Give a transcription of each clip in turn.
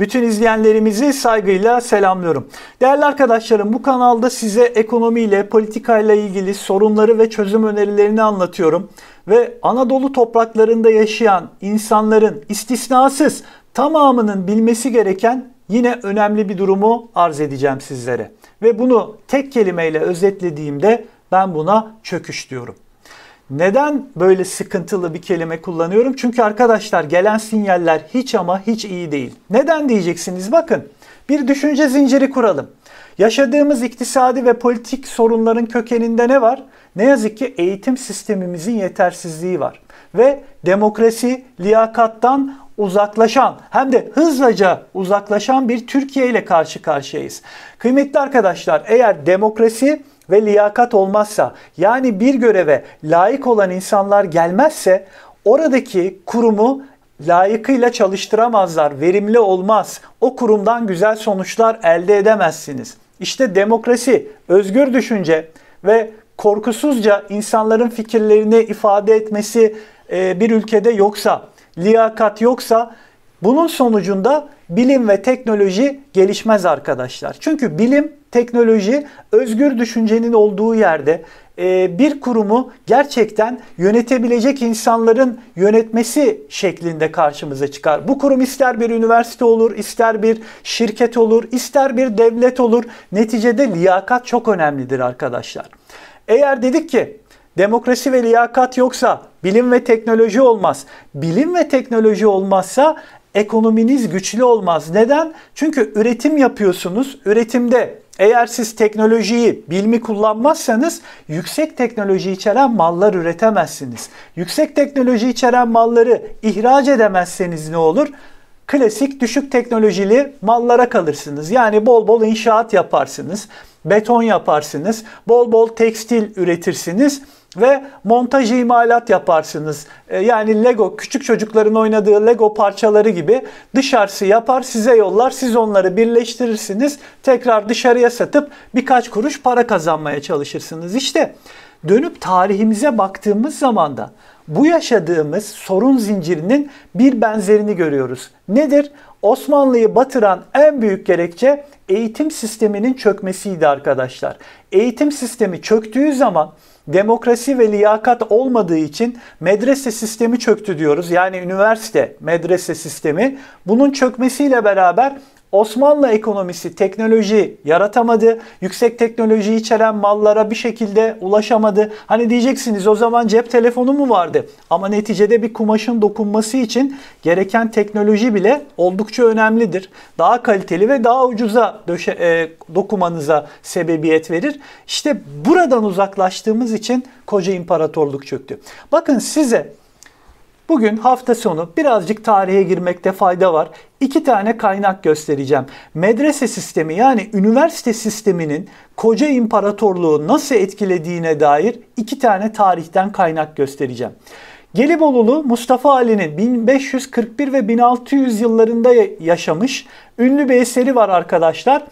Bütün izleyenlerimizi saygıyla selamlıyorum. Değerli arkadaşlarım bu kanalda size ekonomiyle, politikayla ilgili sorunları ve çözüm önerilerini anlatıyorum. Ve Anadolu topraklarında yaşayan insanların istisnasız tamamının bilmesi gereken yine önemli bir durumu arz edeceğim sizlere. Ve bunu tek kelimeyle özetlediğimde ben buna çöküş diyorum. Neden böyle sıkıntılı bir kelime kullanıyorum? Çünkü arkadaşlar gelen sinyaller hiç ama hiç iyi değil. Neden diyeceksiniz? Bakın bir düşünce zinciri kuralım. Yaşadığımız iktisadi ve politik sorunların kökeninde ne var? Ne yazık ki eğitim sistemimizin yetersizliği var. Ve demokrasi, liyakattan uzaklaşan hem de hızlıca uzaklaşan bir Türkiye ile karşı karşıyayız. Kıymetli arkadaşlar eğer demokrasi ve liyakat olmazsa yani bir göreve layık olan insanlar gelmezse oradaki kurumu layıkıyla çalıştıramazlar, verimli olmaz. O kurumdan güzel sonuçlar elde edemezsiniz. İşte demokrasi, özgür düşünce ve korkusuzca insanların fikirlerini ifade etmesi e, bir ülkede yoksa, liyakat yoksa bunun sonucunda bilim ve teknoloji gelişmez arkadaşlar. Çünkü bilim, teknoloji özgür düşüncenin olduğu yerde e, bir kurumu gerçekten yönetebilecek insanların yönetmesi şeklinde karşımıza çıkar. Bu kurum ister bir üniversite olur, ister bir şirket olur, ister bir devlet olur. Neticede liyakat çok önemlidir arkadaşlar. Eğer dedik ki demokrasi ve liyakat yoksa bilim ve teknoloji olmaz. Bilim ve teknoloji olmazsa ekonominiz güçlü olmaz. Neden? Çünkü üretim yapıyorsunuz. Üretimde eğer siz teknolojiyi, bilimi kullanmazsanız yüksek teknoloji içeren mallar üretemezsiniz. Yüksek teknoloji içeren malları ihraç edemezseniz ne olur? Klasik düşük teknolojili mallara kalırsınız. Yani bol bol inşaat yaparsınız, beton yaparsınız, bol bol tekstil üretirsiniz ve montaj imalat yaparsınız. E, yani Lego küçük çocukların oynadığı Lego parçaları gibi dışarısı yapar size yollar siz onları birleştirirsiniz tekrar dışarıya satıp birkaç kuruş para kazanmaya çalışırsınız. İşte dönüp tarihimize baktığımız zaman da bu yaşadığımız sorun zincirinin bir benzerini görüyoruz. Nedir? Osmanlı'yı batıran en büyük gerekçe eğitim sisteminin çökmesiydi arkadaşlar. Eğitim sistemi çöktüğü zaman demokrasi ve liyakat olmadığı için medrese sistemi çöktü diyoruz. Yani üniversite medrese sistemi bunun çökmesiyle beraber Osmanlı ekonomisi teknoloji yaratamadı. Yüksek teknoloji içeren mallara bir şekilde ulaşamadı. Hani diyeceksiniz o zaman cep telefonu mu vardı? Ama neticede bir kumaşın dokunması için gereken teknoloji bile oldukça önemlidir. Daha kaliteli ve daha ucuza döşe, e, dokumanıza sebebiyet verir. İşte buradan uzaklaştığımız için koca imparatorluk çöktü. Bakın size Bugün hafta sonu birazcık tarihe girmekte fayda var. İki tane kaynak göstereceğim. Medrese sistemi yani üniversite sisteminin koca imparatorluğu nasıl etkilediğine dair iki tane tarihten kaynak göstereceğim. Gelibolulu Mustafa Ali'nin 1541 ve 1600 yıllarında yaşamış ünlü bir eseri var arkadaşlar.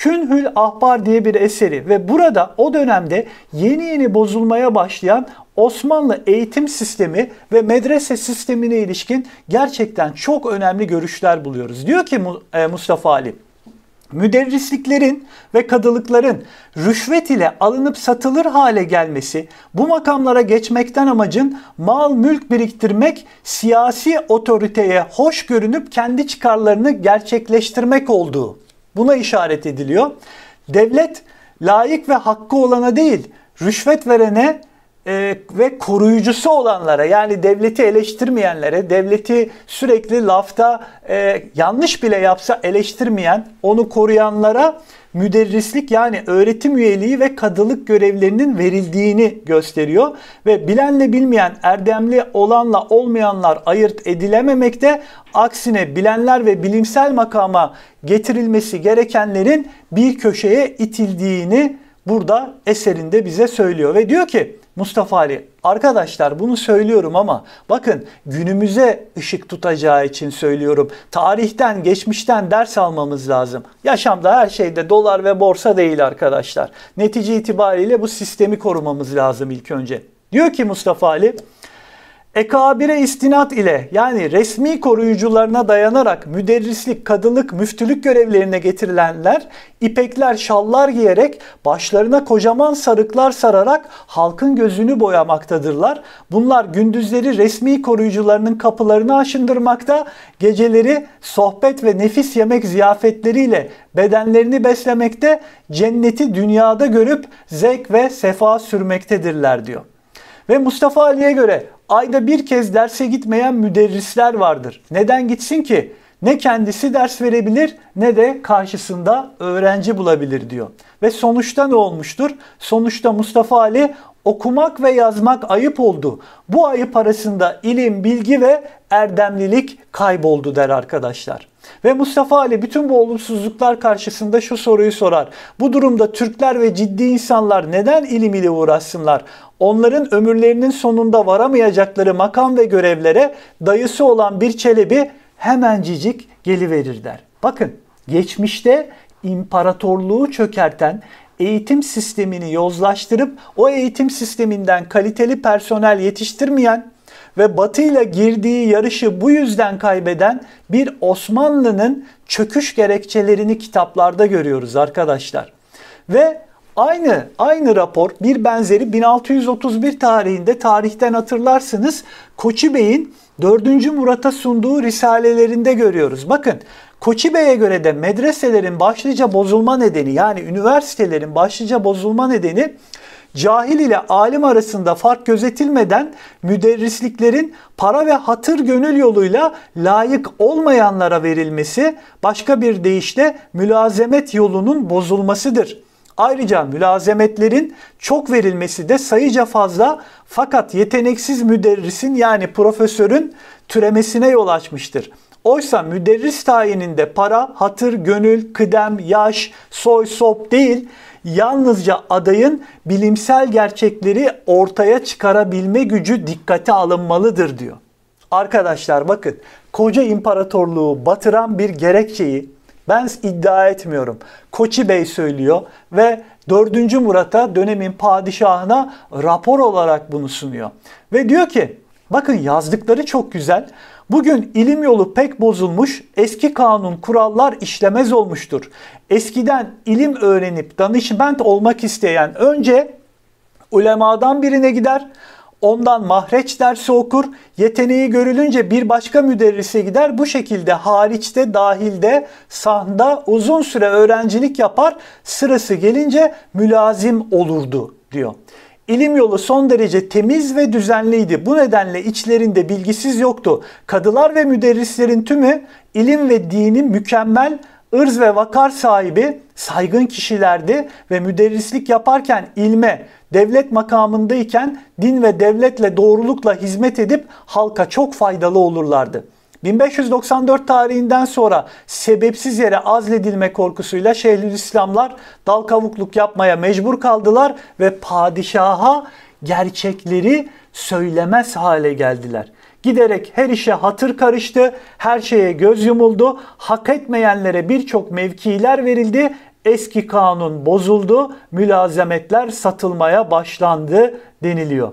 Künhül Ahbar diye bir eseri ve burada o dönemde yeni yeni bozulmaya başlayan Osmanlı eğitim sistemi ve medrese sistemine ilişkin gerçekten çok önemli görüşler buluyoruz. Diyor ki e, Mustafa Ali, Müderrisliklerin ve kadılıkların rüşvet ile alınıp satılır hale gelmesi, bu makamlara geçmekten amacın mal mülk biriktirmek, siyasi otoriteye hoş görünüp kendi çıkarlarını gerçekleştirmek olduğu. Buna işaret ediliyor. Devlet layık ve hakkı olana değil, rüşvet verene e, ve koruyucusu olanlara yani devleti eleştirmeyenlere, devleti sürekli lafta e, yanlış bile yapsa eleştirmeyen, onu koruyanlara müderrislik yani öğretim üyeliği ve kadılık görevlerinin verildiğini gösteriyor. Ve bilenle bilmeyen, erdemli olanla olmayanlar ayırt edilememekte. Aksine bilenler ve bilimsel makama getirilmesi gerekenlerin bir köşeye itildiğini burada eserinde bize söylüyor. Ve diyor ki Mustafa Ali arkadaşlar bunu söylüyorum ama bakın günümüze ışık tutacağı için söylüyorum. Tarihten, geçmişten ders almamız lazım. Yaşamda her şeyde dolar ve borsa değil arkadaşlar. Netice itibariyle bu sistemi korumamız lazım ilk önce. Diyor ki Mustafa Ali Ekabire istinat ile yani resmi koruyucularına dayanarak müderrislik, kadılık, müftülük görevlerine getirilenler ipekler, şallar giyerek başlarına kocaman sarıklar sararak halkın gözünü boyamaktadırlar. Bunlar gündüzleri resmi koruyucularının kapılarını aşındırmakta, geceleri sohbet ve nefis yemek ziyafetleriyle bedenlerini beslemekte, cenneti dünyada görüp zevk ve sefa sürmektedirler diyor. Ve Mustafa Ali'ye göre ayda bir kez derse gitmeyen müderrisler vardır. Neden gitsin ki? Ne kendisi ders verebilir ne de karşısında öğrenci bulabilir diyor. Ve sonuçta ne olmuştur? Sonuçta Mustafa Ali Okumak ve yazmak ayıp oldu. Bu ayıp arasında ilim, bilgi ve erdemlilik kayboldu der arkadaşlar. Ve Mustafa Ali bütün bu olumsuzluklar karşısında şu soruyu sorar. Bu durumda Türkler ve ciddi insanlar neden ilim ile uğraşsınlar? Onların ömürlerinin sonunda varamayacakları makam ve görevlere dayısı olan bir çelebi hemencicik geliverir der. Bakın geçmişte imparatorluğu çökerten eğitim sistemini yozlaştırıp o eğitim sisteminden kaliteli personel yetiştirmeyen ve Batı ile girdiği yarışı bu yüzden kaybeden bir Osmanlı'nın çöküş gerekçelerini kitaplarda görüyoruz arkadaşlar. Ve aynı aynı rapor bir benzeri 1631 tarihinde tarihten hatırlarsınız Koçi Bey'in 4. Murat'a sunduğu risalelerinde görüyoruz. Bakın Koçi Bey'e göre de medreselerin başlıca bozulma nedeni yani üniversitelerin başlıca bozulma nedeni cahil ile alim arasında fark gözetilmeden müderrisliklerin para ve hatır gönül yoluyla layık olmayanlara verilmesi başka bir deyişle mülazemet yolunun bozulmasıdır.'' Ayrıca mülazemetlerin çok verilmesi de sayıca fazla fakat yeteneksiz müderrisin yani profesörün türemesine yol açmıştır. Oysa müderris tayininde para, hatır, gönül, kıdem, yaş, soy, sop değil, yalnızca adayın bilimsel gerçekleri ortaya çıkarabilme gücü dikkate alınmalıdır diyor. Arkadaşlar bakın koca imparatorluğu batıran bir gerekçeyi ben iddia etmiyorum. Koçi Bey söylüyor ve 4. Murat'a dönemin padişahına rapor olarak bunu sunuyor. Ve diyor ki bakın yazdıkları çok güzel Bugün ilim yolu pek bozulmuş, eski kanun kurallar işlemez olmuştur. Eskiden ilim öğrenip danışment olmak isteyen önce ulemadan birine gider, ondan mahreç dersi okur, yeteneği görülünce bir başka müderrise gider. Bu şekilde hariçte, dahilde, sahanda uzun süre öğrencilik yapar, sırası gelince mülazim olurdu diyor. İlim yolu son derece temiz ve düzenliydi. Bu nedenle içlerinde bilgisiz yoktu. Kadılar ve müderrislerin tümü ilim ve dinin mükemmel ırz ve vakar sahibi saygın kişilerdi ve müderrislik yaparken ilme, devlet makamındayken din ve devletle doğrulukla hizmet edip halka çok faydalı olurlardı.'' 1594 tarihinden sonra sebepsiz yere azledilme korkusuyla İslamlar dal kavukluk yapmaya mecbur kaldılar ve padişaha gerçekleri söylemez hale geldiler. Giderek her işe hatır karıştı, her şeye göz yumuldu, hak etmeyenlere birçok mevkiler verildi, eski kanun bozuldu, mülazemetler satılmaya başlandı deniliyor.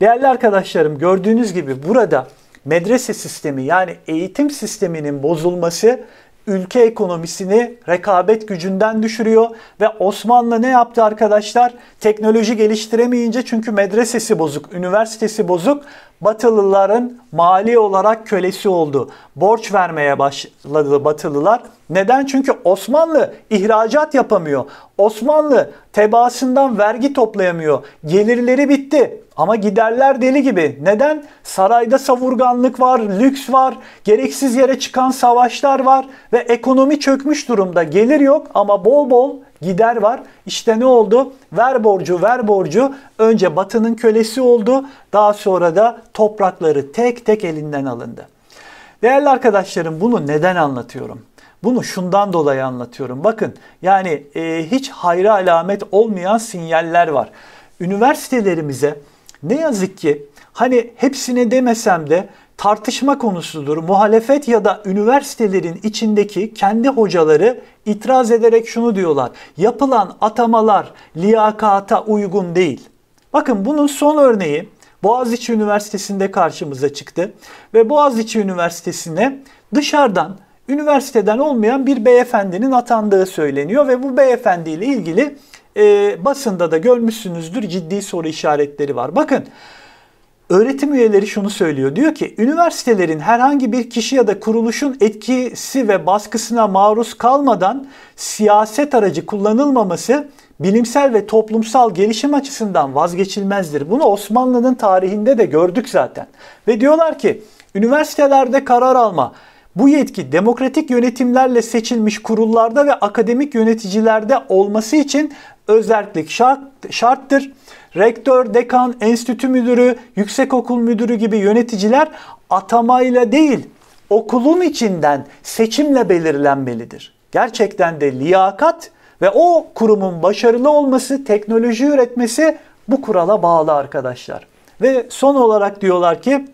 Değerli arkadaşlarım gördüğünüz gibi burada medrese sistemi yani eğitim sisteminin bozulması ülke ekonomisini rekabet gücünden düşürüyor ve Osmanlı ne yaptı arkadaşlar? Teknoloji geliştiremeyince çünkü medresesi bozuk, üniversitesi bozuk, Batılıların mali olarak kölesi oldu. Borç vermeye başladı Batılılar neden? Çünkü Osmanlı ihracat yapamıyor. Osmanlı tebaasından vergi toplayamıyor. Gelirleri bitti. Ama giderler deli gibi. Neden? Sarayda savurganlık var, lüks var, gereksiz yere çıkan savaşlar var ve ekonomi çökmüş durumda. Gelir yok ama bol bol gider var. İşte ne oldu? Ver borcu, ver borcu. Önce Batı'nın kölesi oldu. Daha sonra da toprakları tek tek elinden alındı. Değerli arkadaşlarım bunu neden anlatıyorum? Bunu şundan dolayı anlatıyorum. Bakın yani e, hiç hayra alamet olmayan sinyaller var. Üniversitelerimize ne yazık ki hani hepsine demesem de tartışma konusudur. Muhalefet ya da üniversitelerin içindeki kendi hocaları itiraz ederek şunu diyorlar. Yapılan atamalar liyakata uygun değil. Bakın bunun son örneği Boğaziçi Üniversitesi'nde karşımıza çıktı ve Boğaziçi Üniversitesi'ne dışarıdan üniversiteden olmayan bir beyefendinin atandığı söyleniyor ve bu beyefendiyle ilgili e, basında da görmüşsünüzdür ciddi soru işaretleri var. Bakın öğretim üyeleri şunu söylüyor. Diyor ki üniversitelerin herhangi bir kişi ya da kuruluşun etkisi ve baskısına maruz kalmadan siyaset aracı kullanılmaması bilimsel ve toplumsal gelişim açısından vazgeçilmezdir. Bunu Osmanlı'nın tarihinde de gördük zaten. Ve diyorlar ki üniversitelerde karar alma, bu yetki demokratik yönetimlerle seçilmiş kurullarda ve akademik yöneticilerde olması için özellik şart, şarttır. Rektör, dekan, enstitü müdürü, yüksekokul müdürü gibi yöneticiler atamayla değil, okulun içinden seçimle belirlenmelidir. Gerçekten de liyakat ve o kurumun başarılı olması, teknoloji üretmesi bu kurala bağlı arkadaşlar. Ve son olarak diyorlar ki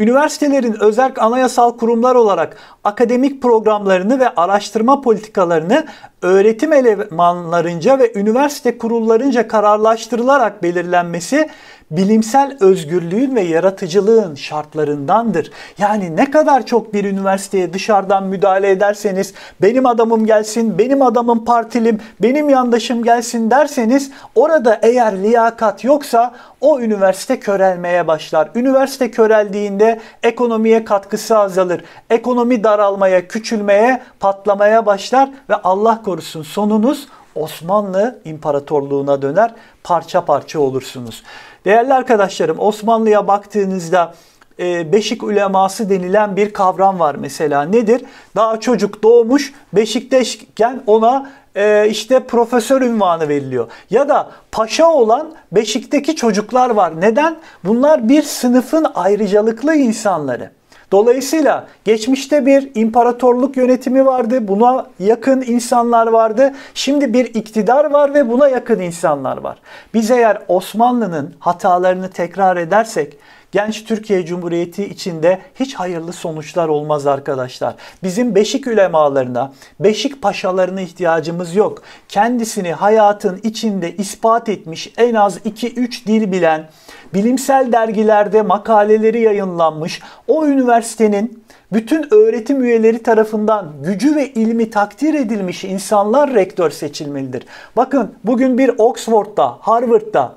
Üniversitelerin özerk anayasal kurumlar olarak akademik programlarını ve araştırma politikalarını öğretim elemanlarınca ve üniversite kurullarınca kararlaştırılarak belirlenmesi bilimsel özgürlüğün ve yaratıcılığın şartlarındandır. Yani ne kadar çok bir üniversiteye dışarıdan müdahale ederseniz, benim adamım gelsin, benim adamım partilim, benim yandaşım gelsin derseniz orada eğer liyakat yoksa o üniversite körelmeye başlar. Üniversite köreldiğinde ekonomiye katkısı azalır. Ekonomi daralmaya, küçülmeye, patlamaya başlar ve Allah korusun sonunuz Osmanlı İmparatorluğu'na döner, parça parça olursunuz. Değerli arkadaşlarım Osmanlı'ya baktığınızda e, beşik uleması denilen bir kavram var mesela. Nedir? Daha çocuk doğmuş beşikteşken ona e, işte profesör ünvanı veriliyor. Ya da paşa olan beşikteki çocuklar var. Neden? Bunlar bir sınıfın ayrıcalıklı insanları. Dolayısıyla geçmişte bir imparatorluk yönetimi vardı. Buna yakın insanlar vardı. Şimdi bir iktidar var ve buna yakın insanlar var. Biz eğer Osmanlı'nın hatalarını tekrar edersek genç Türkiye Cumhuriyeti içinde hiç hayırlı sonuçlar olmaz arkadaşlar. Bizim beşik ülemalarına, beşik paşalarına ihtiyacımız yok. Kendisini hayatın içinde ispat etmiş en az 2-3 dil bilen, bilimsel dergilerde makaleleri yayınlanmış o üniversitenin bütün öğretim üyeleri tarafından gücü ve ilmi takdir edilmiş insanlar rektör seçilmelidir. Bakın bugün bir Oxford'da, Harvard'da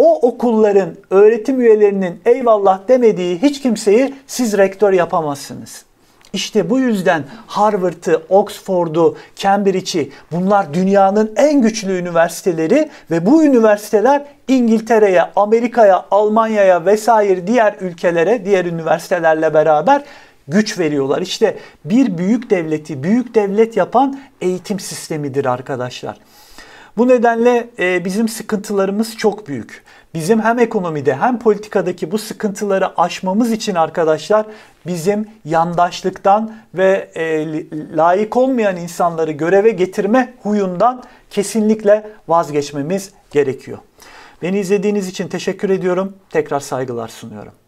o okulların öğretim üyelerinin eyvallah demediği hiç kimseyi siz rektör yapamazsınız. İşte bu yüzden Harvard'ı, Oxford'u, Cambridge'i bunlar dünyanın en güçlü üniversiteleri ve bu üniversiteler İngiltere'ye, Amerika'ya, Almanya'ya vesaire diğer ülkelere, diğer üniversitelerle beraber güç veriyorlar. İşte bir büyük devleti büyük devlet yapan eğitim sistemidir arkadaşlar. Bu nedenle e, bizim sıkıntılarımız çok büyük. Bizim hem ekonomide hem politikadaki bu sıkıntıları aşmamız için arkadaşlar bizim yandaşlıktan ve e, layık olmayan insanları göreve getirme huyundan kesinlikle vazgeçmemiz gerekiyor. Beni izlediğiniz için teşekkür ediyorum. Tekrar saygılar sunuyorum.